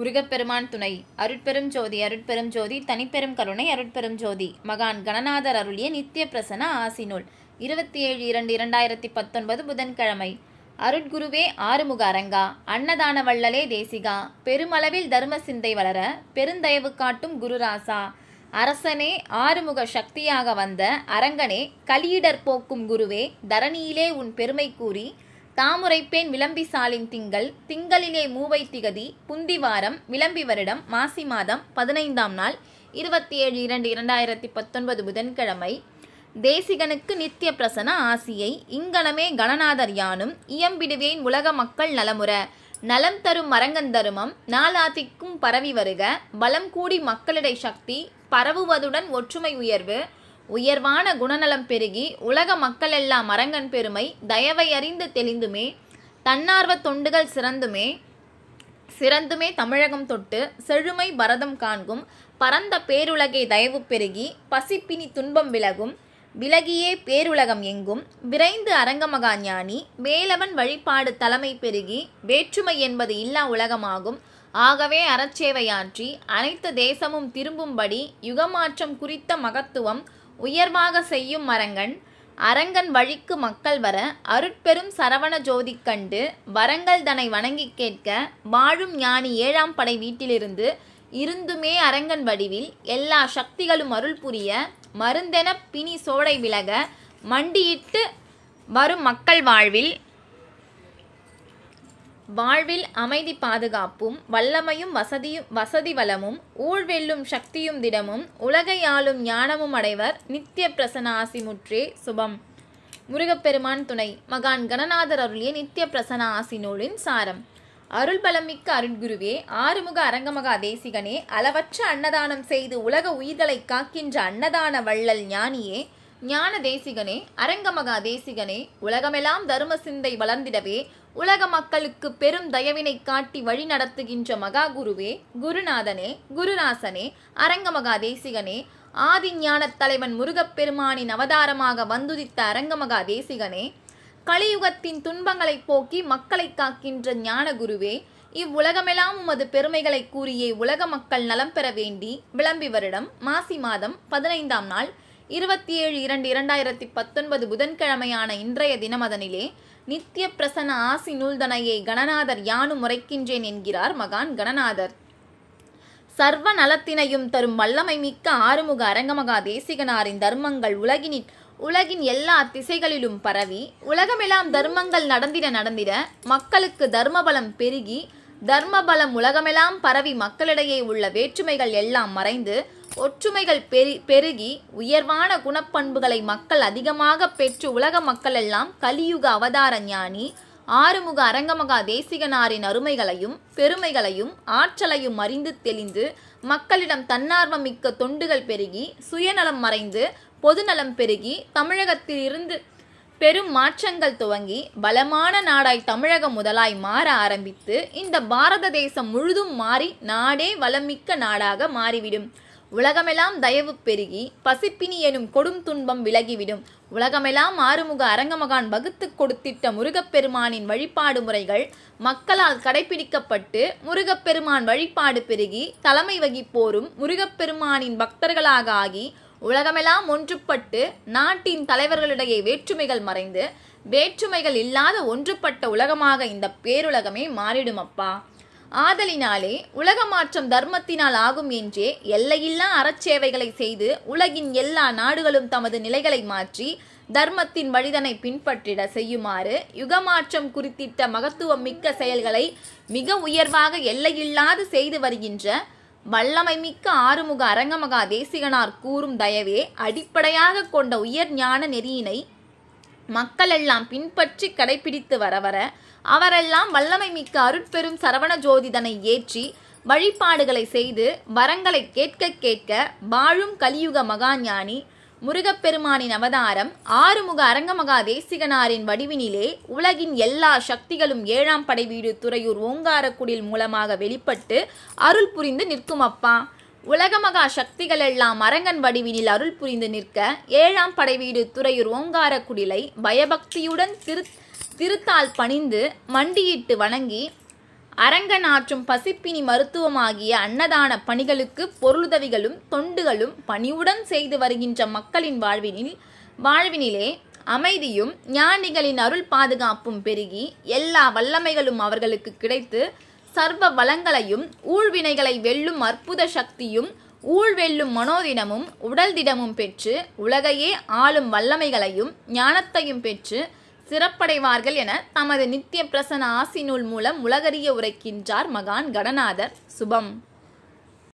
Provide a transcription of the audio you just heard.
முருகப்பெருமான் துணை அருட்பெரும் ஜோதி அருட்பெரும் ஜோதி தனிப்பெரும் கருணை அருட்பெரும் ஜோதி மகான் கணநாதர் அருளிய நித்திய பிரசன ஆசி நூல் இருபத்தி ஏழு இரண்டு இரண்டாயிரத்தி பத்தொன்பது புதன்கிழமை அருட்குருவே ஆறுமுக அரங்கா அன்னதான வள்ளலே தேசிகா பெருமளவில் தர்ம சிந்தை வளர பெருந்தயவு காட்டும் குருராசா அரசனே ஆறுமுக சக்தியாக வந்த அரங்கனே கலியிடர் போக்கும் குருவே தரணியிலே உன் பெருமை கூறி தாமுரைப்பேன் விளம்பி சாலின் திங்கள் திங்களிலே மூவை திகதி புந்திவாரம் விளம்பி வருடம் மாசி மாதம் பதினைந்தாம் நாள் இருபத்தி ஏழு இரண்டு இரண்டாயிரத்தி பத்தொன்பது புதன்கிழமை தேசிகனுக்கு நித்திய பிரசன ஆசியை இங்கனமே கணநாதர் யானும் இயம்பிடுவேன் உலக மக்கள் நலமுற நலம் தரும் மரங்கந்தருமம் நாலாதிக்கும் பரவி வருக பலம் கூடி மக்களிடை சக்தி பரவுவதுடன் ஒற்றுமை உயர்வு உயர்வான குணநலம் பெருகி உலக மக்களெல்லாம் மரங்கன் பெருமை தயவை அறிந்து தெளிந்துமே தன்னார்வ தொண்டுகள் சிறந்துமே சிறந்துமே தமிழகம் தொட்டு செழுமை பரதம் காண்கும் பரந்த பேருலகை தயவு பெருகி பசிப்பினி துன்பம் விலகும் விலகியே பேருலகம் எங்கும் விரைந்து அரங்கமகா ஞானி வேலவன் வழிபாடு தலைமை பெருகி வேற்றுமை என்பது இல்லா உலகமாகும் ஆகவே அறச்சேவையாற்றி அனைத்து தேசமும் திரும்பும்படி யுகமாற்றம் குறித்த மகத்துவம் உயர்வாக செய்யும் மரங்கன் அரங்கன் வழிக்கு மக்கள் வர அருட்பெரும் சரவண ஜோதி கண்டு வரங்கள் தன்னை வணங்கி கேட்க வாழும் ஞானி ஏழாம் படை வீட்டிலிருந்து இருந்துமே அரங்கன் வடிவில் எல்லா சக்திகளும் அருள் புரிய மருந்தென பிணி சோடை விலக மண்டியிட்டு வரும் மக்கள் வாழ்வில் வாழ்வில் அமைதி பாதுகாப்பும் வல்லமையும் வசதியும் வசதி வளமும் ஊழ்வெல்லும் சக்தியும் திடமும் உலகை ஆளும் ஞானமும் அடைவர் நித்திய பிரசன முற்றே சுபம் முருகப்பெருமான் துணை மகான் கணநாதர் அருளிய நித்திய பிரசன ஆசி நூலின் சாரம் அருள் பலமிக்க அருள்குருவே ஆறுமுக அரங்கமகா தேசிகனே அளவற்ற அன்னதானம் செய்து உலக உயிர்களை காக்கின்ற அன்னதான வள்ளல் ஞானியே ஞான தேசிகனே அரங்கமகா தேசிகனே உலகமெல்லாம் தர்ம சிந்தை வளர்ந்திடவே உலக மக்களுக்கு பெரும் தயவினை காட்டி வழி நடத்துகின்ற மகா குருவே குருநாதனே குருராசனே அரங்கமகா தேசிகனே ஆதி தலைவன் முருகப்பெருமானின் அவதாரமாக வந்துதித்த அரங்கமகா தேசிகனே கலியுகத்தின் துன்பங்களை போக்கி மக்களை காக்கின்ற ஞான குருவே இவ்வுலகமெல்லாம் உமது பெருமைகளை கூறியே உலக மக்கள் நலம் பெற வேண்டி விளம்பி வருடம் மாசி மாதம் பதினைந்தாம் நாள் இருபத்தி ஏழு இரண்டு இரண்டாயிரத்தி பத்தொன்பது புதன்கிழமையான இன்றைய தினமதனிலே நித்திய பிரசன ஆசி நூல்தனையை கணநாதர் யானு முறைக்கின்றேன் என்கிறார் மகான் கணநாதர் சர்வ நலத்தினையும் தரும் வல்லமை மிக்க ஆறுமுக அரங்கமகா தேசிகனாரின் தர்மங்கள் உலகினின் உலகின் எல்லா திசைகளிலும் பரவி உலகமெல்லாம் தர்மங்கள் நடந்திட நடந்திட மக்களுக்கு தர்மபலம் பெருகி தர்மபலம் உலகமெல்லாம் பரவி மக்களிடையே உள்ள வேற்றுமைகள் எல்லாம் மறைந்து ஒற்றுமைகள் பெரு பெருகி உயர்வான குணப்பண்புகளை மக்கள் அதிகமாக பெற்று உலக மக்களெல்லாம் கலியுக அவதார ஞானி ஆறுமுக அரங்கமகா தேசிகனாரின் அருமைகளையும் பெருமைகளையும் ஆற்றலையும் அறிந்து தெளிந்து மக்களிடம் தன்னார்வம் மிக்க தொண்டுகள் பெருகி சுயநலம் மறைந்து பொதுநலம் பெருகி தமிழகத்தில் இருந்து பெரும் மாற்றங்கள் துவங்கி பலமான நாடாய் தமிழகம் முதலாய் மாற ஆரம்பித்து இந்த பாரத தேசம் முழுதும் மாறி நாடே வளமிக்க நாடாக மாறிவிடும் உலகமெல்லாம் தயவு பெருகி பசிப்பினி எனும் கொடும் துன்பம் விலகிவிடும் உலகமெல்லாம் ஆறுமுக அரங்கமகான் வகுத்து கொடுத்திட்ட முருகப்பெருமானின் வழிபாடு முறைகள் மக்களால் கடைபிடிக்கப்பட்டு முருகப்பெருமான் வழிபாடு பெருகி தலைமை வகிப்போரும் முருகப்பெருமானின் பக்தர்களாக ஆகி உலகமெல்லாம் ஒன்றுபட்டு நாட்டின் தலைவர்களிடையே வேற்றுமைகள் மறைந்து வேற்றுமைகள் இல்லாத ஒன்றுபட்ட உலகமாக இந்த பேருலகமே மாறிடும் அப்பா ஆதலினாலே உலக மாற்றம் தர்மத்தினால் ஆகும் என்றே எல்லையில்லா அறச்சேவைகளை செய்து உலகின் எல்லா நாடுகளும் தமது நிலைகளை மாற்றி தர்மத்தின் வழிதனை பின்பற்றிட செய்யுமாறு யுகமாற்றம் குறித்திட்ட மகத்துவம் மிக்க செயல்களை மிக உயர்வாக எல்லையில்லாது செய்து வருகின்ற வல்லமை மிக்க ஆறுமுக அரங்கமகா தேசிகனார் கூறும் தயவே அடிப்படையாக கொண்ட உயர் ஞான நெறியினை மக்களெல்லாம் பின்பற்றி கடைபிடித்து வர வர அவரெல்லாம் வல்லமை மிக்க அருட்பெரும் சரவண ஜோதிதனை ஏற்றி வழிபாடுகளை செய்து வரங்களை கேட்க கேட்க வாழும் கலியுக மகாஞானி முருகப்பெருமானின் அவதாரம் ஆறுமுக அரங்கமகா தேசிகனாரின் வடிவினிலே உலகின் எல்லா சக்திகளும் ஏழாம் படை வீடு துறையூர் ஓங்காரக்குடில் மூலமாக வெளிப்பட்டு அருள் புரிந்து நிற்கும் அப்பா உலகமகா சக்திகள் எல்லாம் அரங்கன் வடிவினில் அருள் புரிந்து நிற்க ஏழாம் படைவீடு துறையூர் ஓங்கார குடிலை பயபக்தியுடன் திரு திருத்தால் பணிந்து மண்டியிட்டு வணங்கி அரங்கன் ஆற்றும் பசிப்பினி மருத்துவமாகிய அன்னதான பணிகளுக்கு பொருளுதவிகளும் தொண்டுகளும் பணிவுடன் செய்து வருகின்ற மக்களின் வாழ்வினில் வாழ்வினிலே அமைதியும் ஞானிகளின் அருள் பாதுகாப்பும் பெருகி எல்லா வல்லமைகளும் அவர்களுக்கு கிடைத்து சர்வ வளங்களையும் ஊழ்வினைகளை வெல்லும் அற்புத சக்தியும் ஊழ்வெல்லும் மனோதினமும் உடல் தினமும் பெற்று உலகையே ஆளும் வல்லமைகளையும் ஞானத்தையும் பெற்று சிறப்படைவார்கள் என தமது நித்திய பிரசன ஆசி நூல் மூலம் உலகறிய உரைக்கின்றார் மகான் கடநாதர் சுபம்